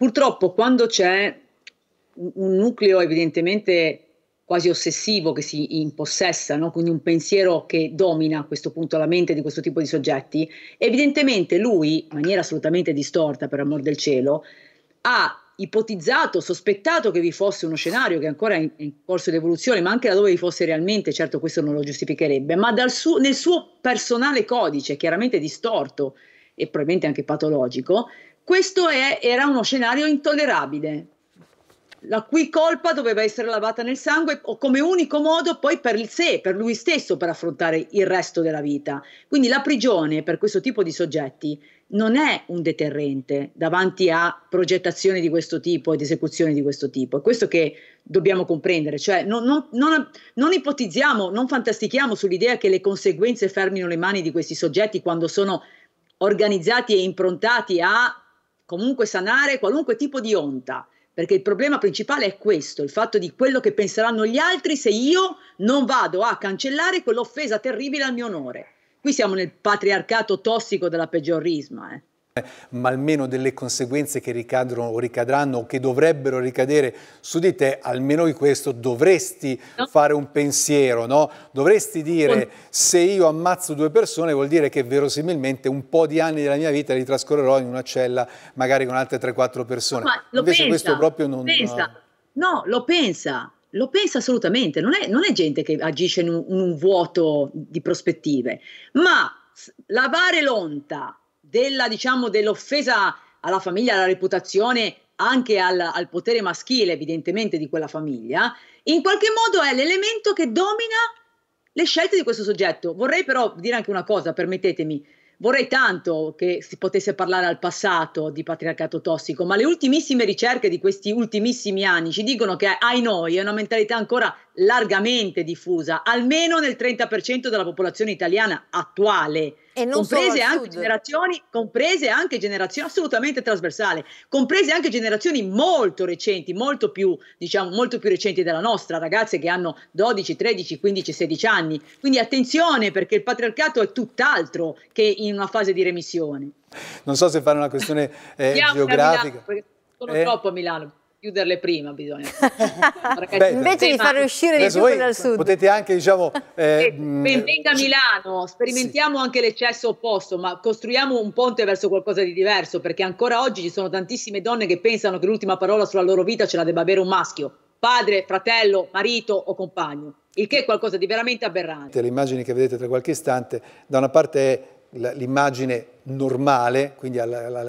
Purtroppo quando c'è un nucleo evidentemente quasi ossessivo che si impossessa, no? quindi un pensiero che domina a questo punto la mente di questo tipo di soggetti, evidentemente lui, in maniera assolutamente distorta per amor del cielo, ha ipotizzato, sospettato che vi fosse uno scenario che ancora è in, corso di evoluzione, ma anche laddove vi fosse realmente, certo questo non lo giustificherebbe, ma su, nel suo personale codice, chiaramente distorto e probabilmente anche patologico, questo è, era uno scenario intollerabile, la cui colpa doveva essere lavata nel sangue o come unico modo poi per il sé, per lui stesso, per affrontare il resto della vita. Quindi la prigione per questo tipo di soggetti non è un deterrente davanti a progettazioni di questo tipo ed esecuzioni di questo tipo. È questo che dobbiamo comprendere, cioè non, non, non, non ipotizziamo, non fantastichiamo sull'idea che le conseguenze fermino le mani di questi soggetti quando sono organizzati e improntati a comunque sanare qualunque tipo di onta, perché il problema principale è questo, il fatto di quello che penseranno gli altri se io non vado a cancellare quell'offesa terribile al mio onore. Qui siamo nel patriarcato tossico della peggiorisma. Eh ma almeno delle conseguenze che ricadono o ricadranno o che dovrebbero ricadere su di te, almeno di questo dovresti no. fare un pensiero, no? Dovresti dire se io ammazzo due persone vuol dire che verosimilmente un po' di anni della mia vita li trascorrerò in una cella magari con altre 3-4 persone. No, Invece pensa, questo proprio non... Pensa. No, lo pensa, lo pensa assolutamente, non è, non è gente che agisce in un, in un vuoto di prospettive, ma lavare l'onta della, diciamo, dell'offesa alla famiglia, alla reputazione, anche al, al, potere maschile evidentemente di quella famiglia, in qualche modo è l'elemento che domina le scelte di questo soggetto. Vorrei però dire anche una cosa, permettetemi, vorrei tanto che si potesse parlare al passato di patriarcato tossico, ma le ultimissime ricerche di questi ultimissimi anni ci dicono che ai noi è una mentalità ancora largamente diffusa, almeno nel 30% della popolazione italiana attuale e non comprese anche sud. generazioni, comprese anche generazioni assolutamente trasversali, comprese anche generazioni molto recenti, molto più, diciamo, molto più recenti della nostra, ragazze che hanno 12, 13, 15, 16 anni. Quindi attenzione perché il patriarcato è tutt'altro che in una fase di remissione. Non so se fare una questione eh, geografica. Milano, sono eh. troppo a Milano chiuderle prima bisogna. Beh, invece di far uscire di più dal sud. Potete anche, diciamo... Eh, Benvenga Milano, sperimentiamo sì. anche l'eccesso opposto, ma costruiamo un ponte verso qualcosa di diverso, perché ancora oggi ci sono tantissime donne che pensano che l'ultima parola sulla loro vita ce la debba avere un maschio, padre, fratello, marito o compagno, il che è qualcosa di veramente aberrante. Le immagini che vedete tra qualche istante, da una parte è l'immagine normale, quindi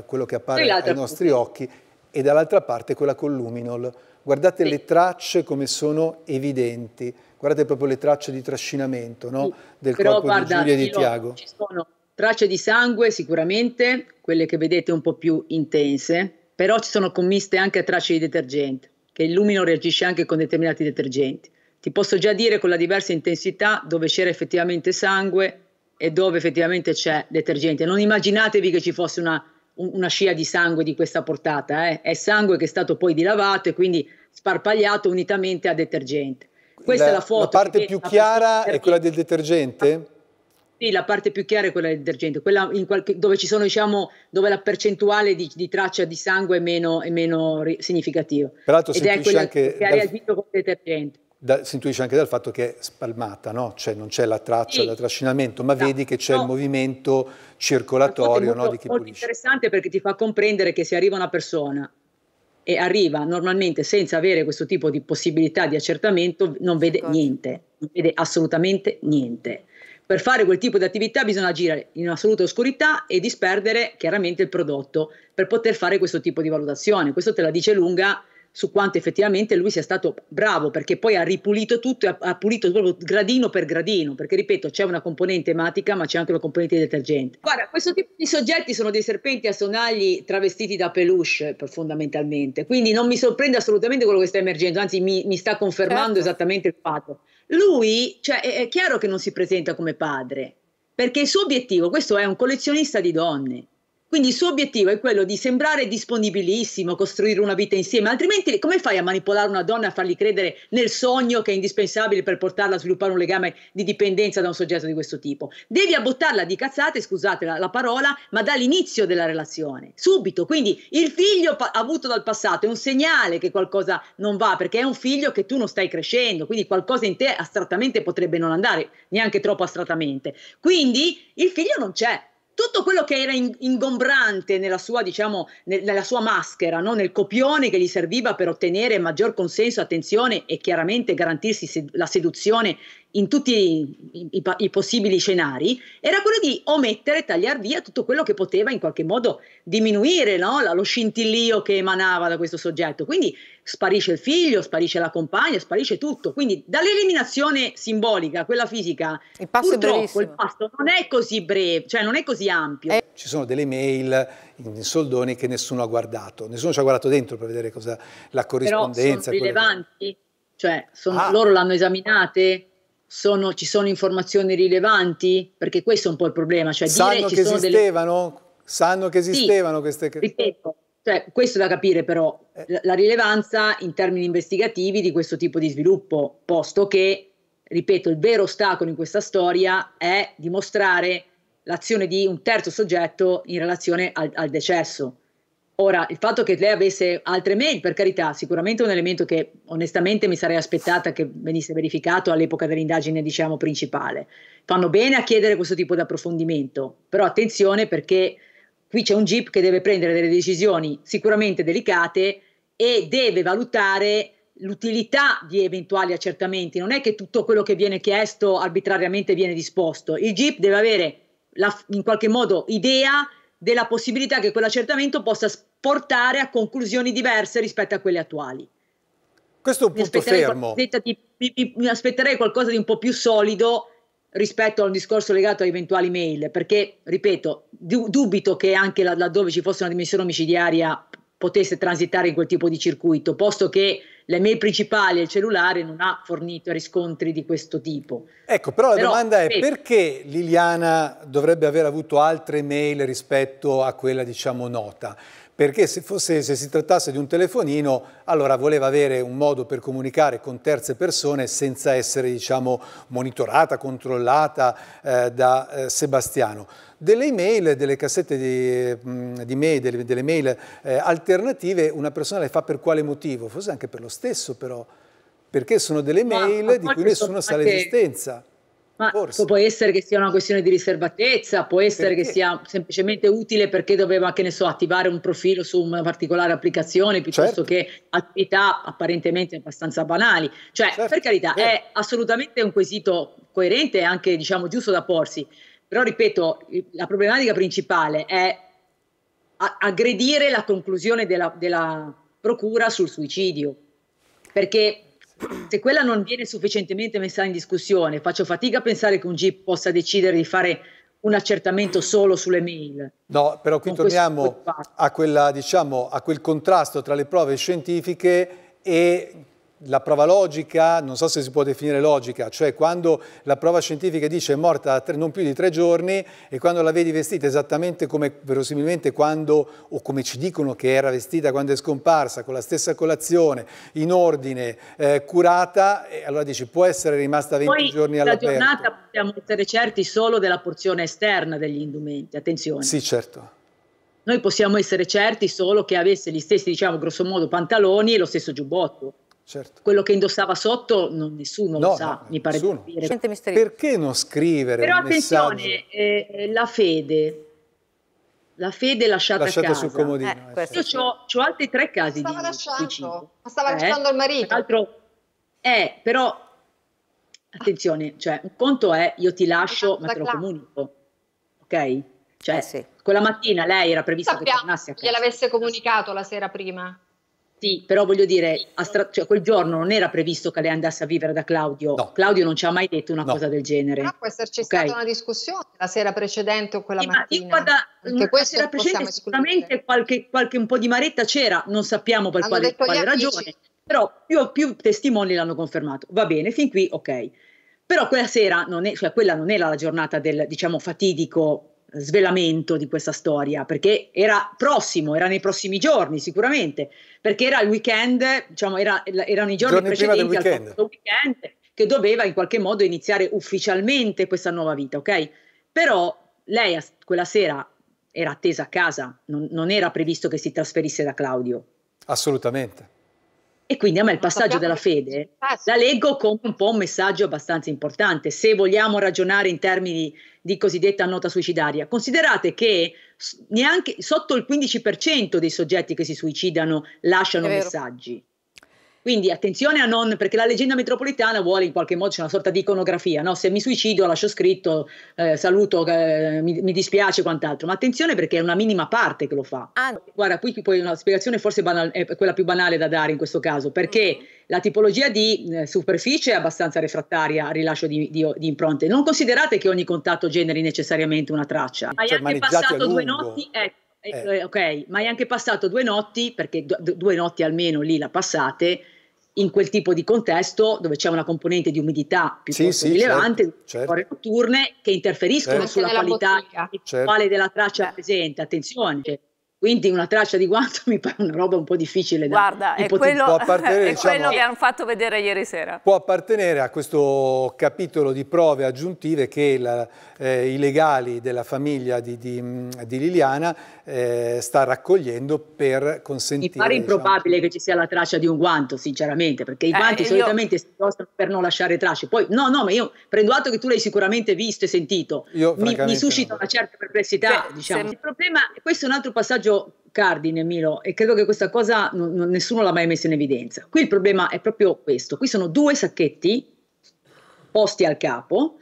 quello che appare ai nostri occhi, e dall'altra parte quella con l'Uminol. Guardate sì. le tracce come sono evidenti, guardate proprio le tracce di trascinamento no? sì, del corpo guarda, di Giulia e di Tiago. Ci sono tracce di sangue sicuramente, quelle che vedete un po' più intense, però ci sono commiste anche tracce di detergente, che il lumino reagisce anche con determinati detergenti. Ti posso già dire con la diversa intensità dove c'era effettivamente sangue e dove effettivamente c'è detergente. Non immaginatevi che ci fosse una una scia di sangue di questa portata, eh. è sangue che è stato poi dilavato e quindi sparpagliato unitamente a detergente. Questa la, è la foto. La parte più chiara è quella del detergente? Sì, la parte più chiara è quella del detergente, quella qualche, dove, sono, diciamo, dove la percentuale di, di, traccia di sangue è meno, è meno significativa. Peraltro Ed si è quella anche che ha reagito dito con il detergente da, si intuisce anche dal fatto che è spalmata, no? cioè non c'è la traccia sì. da trascinamento, ma no, vedi che c'è no. il movimento circolatorio molto, di chi pulisce. È molto interessante perché ti fa comprendere che se arriva una persona e arriva normalmente senza avere questo tipo di possibilità di accertamento, non vede sì. niente, non vede assolutamente niente. Per fare quel tipo di attività bisogna agire in assoluta oscurità e disperdere chiaramente il prodotto per poter fare questo tipo di valutazione. Questo te la dice lunga su quanto effettivamente lui sia stato bravo, perché poi ha ripulito tutto, ha, ha pulito proprio gradino per gradino, perché ripeto, c'è una componente ematica, ma c'è anche una componente detergente. Guarda, questo tipo di soggetti sono dei serpenti a sonagli travestiti da peluche, fondamentalmente, quindi non mi sorprende assolutamente quello che sta emergendo, anzi mi, mi sta confermando certo. esattamente il fatto. Lui, cioè, è, è chiaro che non si presenta come padre, perché il suo obiettivo, questo è un collezionista di donne, quindi il suo obiettivo è quello di sembrare disponibilissimo, costruire una vita insieme, altrimenti come fai a manipolare una donna, a fargli credere nel sogno che è indispensabile per portarla a sviluppare un legame di dipendenza da un soggetto di questo tipo? Devi abbottarla di cazzate, scusate la, la parola, ma dall'inizio della relazione, subito. Quindi il figlio pa- avuto dal passato è un segnale che qualcosa non va, perché è un figlio che tu non stai crescendo, quindi qualcosa in te astrattamente potrebbe non andare, neanche troppo astrattamente. Quindi il figlio non c'è, tutto quello che era ingombrante nella sua, diciamo, nella sua maschera, no? nel copione che gli serviva per ottenere maggior consenso, attenzione e chiaramente garantirsi la seduzione in tutti i, i, i, possibili scenari, era quello di omettere, tagliar via tutto quello che poteva in qualche modo diminuire no? lo scintillio che emanava da questo soggetto. Quindi sparisce il figlio, sparisce la compagna, sparisce tutto. Quindi dall'eliminazione simbolica quella fisica, il passo purtroppo il passo non è così breve, cioè non è così ampio. Eh. Ci sono delle mail in soldoni che nessuno ha guardato, nessuno ci ha guardato dentro per vedere cosa la corrispondenza. Però sono rilevanti, che... cioè sono, ah. loro l'hanno esaminate sono, ci sono informazioni rilevanti? Perché questo è un po' il problema. Cioè, sanno, dire, che esistevano? Delle... sanno che esistevano sì, queste... Ripeto, cioè, questo è da capire però, eh. la rilevanza in termini investigativi di questo tipo di sviluppo, posto che, ripeto, il vero ostacolo in questa storia è dimostrare l'azione di un terzo soggetto in relazione al, al decesso. Ora, il fatto che lei avesse altre mail, per carità, sicuramente è un elemento che onestamente mi sarei aspettata che venisse verificato all'epoca dell'indagine, diciamo, principale. Fanno bene a chiedere questo tipo di approfondimento, però attenzione perché qui c'è un GIP che deve prendere delle decisioni sicuramente delicate e deve valutare l'utilità di eventuali accertamenti. Non è che tutto quello che viene chiesto arbitrariamente viene disposto. Il GIP deve avere la, in qualche modo idea della possibilità che quell'accertamento possa portare a conclusioni diverse rispetto a quelle attuali. Questo è un punto mi fermo. Di, mi, mi aspetterei qualcosa di un po' più solido rispetto a un discorso legato a eventuali mail, perché, ripeto, du dubito che anche laddove ci fosse una dimensione omicidiaria potesse transitare in quel tipo di circuito, posto che le mail principali e il cellulare non ha fornito riscontri di questo tipo. Ecco, però la però, domanda è sì. perché Liliana dovrebbe aver avuto altre mail rispetto a quella, diciamo, nota? perché se, fosse, se si trattasse di un telefonino allora voleva avere un modo per comunicare con terze persone senza essere diciamo, monitorata, controllata eh, da eh, Sebastiano delle email, delle cassette di, mm, di mail, delle, delle mail eh, alternative, una persona le fa per quale motivo? Forse anche per lo stesso però, perché sono delle Ma mail di cui nessuno sa l'esistenza. Ma Forse. può essere che sia una questione di riservatezza, può essere perché? che sia semplicemente utile perché doveva, che ne so, attivare un profilo su una particolare applicazione piuttosto certo. che attività apparentemente abbastanza banali. Cioè, certo. per carità, certo. è assolutamente un quesito coerente e anche, diciamo, giusto da porsi. Però, ripeto, la problematica principale è aggredire la conclusione della, della procura sul suicidio. Perché se quella non viene sufficientemente messa in discussione, faccio fatica a pensare che un GIP possa decidere di fare un accertamento solo sulle mail. No, però qui torniamo a, quella, diciamo, a quel contrasto tra le prove scientifiche e la prova logica, non so se si può definire logica, cioè quando la prova scientifica dice è morta tre, non più di tre giorni e quando la vedi vestita esattamente come verosimilmente quando, o come ci dicono che era vestita quando è scomparsa, con la stessa colazione, in ordine, eh, curata, allora dici può essere rimasta 20 Poi, giorni all'aperto. Poi la giornata possiamo essere certi solo della porzione esterna degli indumenti, attenzione. Sì, certo noi possiamo essere certi solo che avesse gli stessi, diciamo, grosso modo, pantaloni e lo stesso giubbotto. Certo. Quello che indossava sotto non, nessuno no, lo sa, no, mi pare nessuno. di dire. Perché non scrivere Però attenzione, eh, la fede, la fede lasciata, lasciata a casa. sul comodino. Eh, eh io certo. ho, ho altri tre casi stava di lasciando, Ma stava eh, lasciando il marito. Tra l'altro, eh, però, attenzione, cioè, un conto è io ti lascio esatto, ma te lo esatto. comunico, ok? Cioè, eh sì. quella mattina lei era prevista Sappiamo, che tornasse a casa. Gliel'avesse comunicato la sera prima. Sì, però voglio dire, a astra- cioè, quel giorno non era previsto che lei andasse a vivere da Claudio. No. Claudio non ci ha mai detto una no. cosa del genere. Però può esserci okay. stata una discussione la sera precedente o quella sì, mattina. Ma da, la sera precedente sicuramente qualche, qualche, un po' di maretta c'era, non sappiamo per quale, quale ragione, però più, più testimoni l'hanno confermato. Va bene, fin qui ok. Però quella sera, non è, cioè quella non era la giornata del, diciamo, fatidico svelamento di questa storia, perché era prossimo, era nei prossimi giorni sicuramente, perché era il weekend, diciamo, era, erano i giorni, giorni precedenti al weekend. weekend che doveva in qualche modo iniziare ufficialmente questa nuova vita, ok? Però lei quella sera era attesa a casa, non, non era previsto che si trasferisse da Claudio. Assolutamente. E quindi a me il passaggio della fede la leggo come un po' un messaggio abbastanza importante, se vogliamo ragionare in termini di cosiddetta nota suicidaria. Considerate che neanche sotto il 15% dei soggetti che si suicidano lasciano messaggi. Quindi attenzione a non, perché la leggenda metropolitana vuole in qualche modo, c'è una sorta di iconografia, no? se mi suicido lascio scritto, eh, saluto, eh, mi, mi, dispiace quant'altro, ma attenzione perché è una minima parte che lo fa. Ah. Guarda, qui poi una spiegazione forse banal, è eh, quella più banale da dare in questo caso, perché mm-hmm. la tipologia di eh, superficie è abbastanza refrattaria al rilascio di, di, di, impronte. Non considerate che ogni contatto generi necessariamente una traccia. Hai anche cioè, passato due notti, ecco. Eh. Eh, ok, ma hai anche passato due notti, perché do, due notti almeno lì la passate, in quel tipo di contesto dove c'è una componente di umidità più sì, sì, rilevante, certo, certo. ore notturne che interferiscono certo. sulla qualità quale certo. della traccia presente. Attenzione, cioè, quindi una traccia di guanto mi pare una roba un po' difficile da Guarda, è quello, è diciamo, quello che hanno fatto vedere ieri sera. Può appartenere a questo capitolo di prove aggiuntive che la, eh, i legali della famiglia di, di, di Liliana eh, sta raccogliendo per consentire... Mi pare diciamo, improbabile che ci sia la traccia di un guanto, sinceramente, perché i eh, guanti eh, solitamente io... si indossano per non lasciare tracce. Poi, no, no, ma io prendo atto che tu l'hai sicuramente visto e sentito. Io, mi, mi suscita una certa perplessità, cioè, diciamo. se... Il problema, questo è un altro passaggio messaggio cardine, Milo, e credo che questa cosa non, non, nessuno l'ha mai messa in evidenza. Qui il problema è proprio questo. Qui sono due sacchetti posti al capo,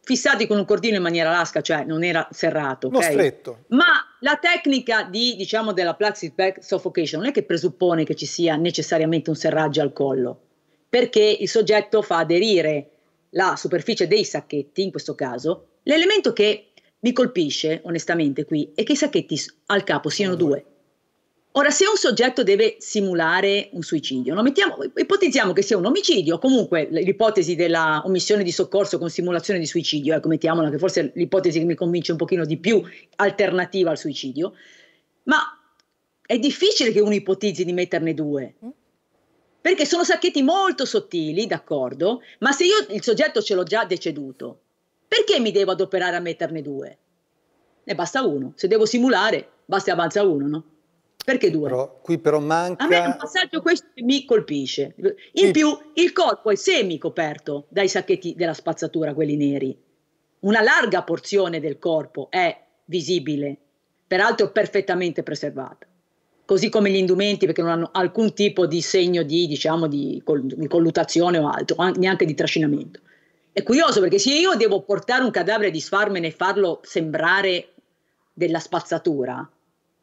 fissati con un cordino in maniera lasca, cioè non era serrato. Okay? stretto. Ma la tecnica di, diciamo, della plastic bag suffocation non è che presuppone che ci sia necessariamente un serraggio al collo, perché il soggetto fa aderire la superficie dei sacchetti, in questo caso, l'elemento che mi colpisce, onestamente, qui, è che i sacchetti al capo siano due. Ora, se un soggetto deve simulare un suicidio, no? Mettiamo, ipotizziamo che sia un omicidio, comunque l'ipotesi della omissione di soccorso con simulazione di suicidio, ecco, mettiamola che forse è l'ipotesi che mi convince un pochino di più, alternativa al suicidio, ma è difficile che uno ipotizzi di metterne due. Mm. Perché sono sacchetti molto sottili, d'accordo, ma se io il soggetto ce l'ho già deceduto, perché mi devo adoperare a metterne due? Ne basta uno. Se devo simulare, basta e avanza uno, no? Perché due? Però, qui però manca... A me è un passaggio questo che mi colpisce. In sì. più, il corpo è semicoperto dai sacchetti della spazzatura, quelli neri. Una larga porzione del corpo è visibile, peraltro perfettamente preservata così come gli indumenti perché non hanno alcun tipo di segno di, diciamo, di, di collutazione o altro, neanche di trascinamento. È curioso perché se io devo portare un cadavere e disfarmene e farlo sembrare della spazzatura,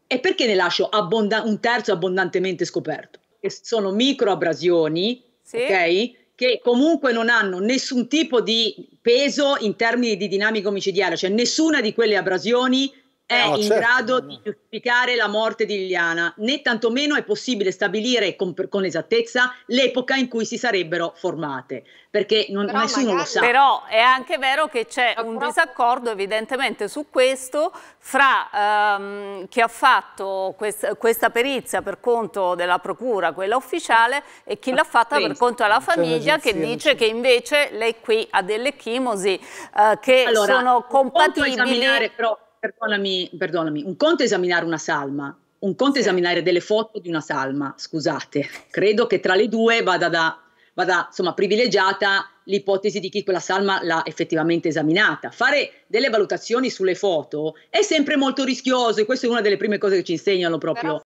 è perché ne lascio abbonda- un terzo abbondantemente scoperto? Che sono microabrasioni, sì. ok? Che comunque non hanno nessun tipo di peso in termini di dinamica omicidiale, cioè nessuna di quelle abrasioni è eh, no, in certo. grado di giustificare la morte di Liliana, né tantomeno è possibile stabilire con, con esattezza l'epoca in cui si sarebbero formate, perché non, nessuno magari, lo sa. Però è anche vero che c'è un disaccordo evidentemente su questo fra ehm, chi ha fatto quest, questa perizia per conto della procura, quella ufficiale, e chi l'ha fatta per conto della famiglia che dice che invece lei qui ha delle chimosi eh, che allora, sono compatibili... Però perdonami, perdonami, un conto è esaminare una salma, un conto è sì. esaminare delle foto di una salma, scusate. Credo che tra le due vada, da, vada insomma, privilegiata l'ipotesi di chi quella salma l'ha effettivamente esaminata. Fare delle valutazioni sulle foto è sempre molto rischioso e questa è una delle prime cose che ci insegnano proprio